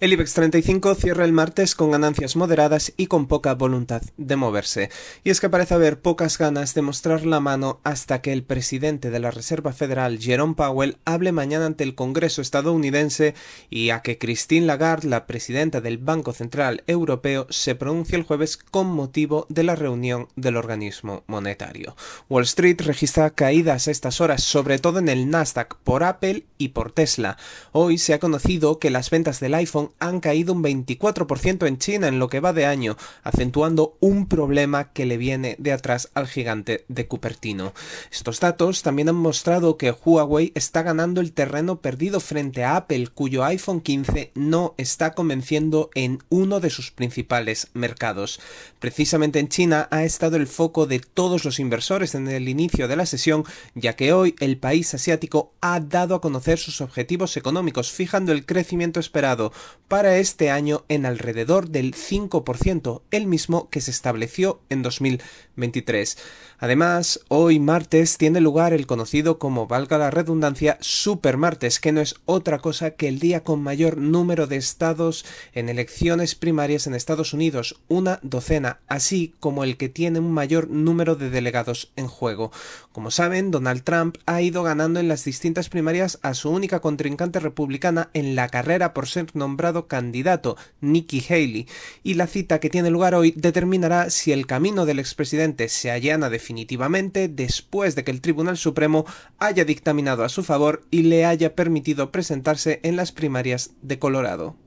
El IBEX 35 cierra el martes con ganancias moderadas y con poca voluntad de moverse. Y es que parece haber pocas ganas de mostrar la mano hasta que el presidente de la Reserva Federal, Jerome Powell, hable mañana ante el Congreso estadounidense y a que Christine Lagarde, la presidenta del Banco Central Europeo, se pronuncie el jueves con motivo de la reunión del organismo monetario. Wall Street registra caídas a estas horas, sobre todo en el Nasdaq, por Apple y por Tesla. Hoy se ha conocido que las ventas del iPhone han caído un 24% en China en lo que va de año, acentuando un problema que le viene de atrás al gigante de Cupertino. Estos datos también han mostrado que Huawei está ganando el terreno perdido frente a Apple, cuyo iPhone 15 no está convenciendo en uno de sus principales mercados. Precisamente en China ha estado el foco de todos los inversores en el inicio de la sesión, ya que hoy el país asiático ha dado a conocer sus objetivos económicos, fijando el crecimiento esperado para este año en alrededor del 5%, el mismo que se estableció en 2023. Además, hoy martes tiene lugar el conocido como valga la redundancia Supermartes, que no es otra cosa que el día con mayor número de estados en elecciones primarias en Estados Unidos, una docena, así como el que tiene un mayor número de delegados en juego. Como saben, Donald Trump ha ido ganando en las distintas primarias a su única contrincante republicana en la carrera por ser nombrado candidato, Nikki Haley, y la cita que tiene lugar hoy determinará si el camino del expresidente se allana definitivamente después de que el Tribunal Supremo haya dictaminado a su favor y le haya permitido presentarse en las primarias de Colorado.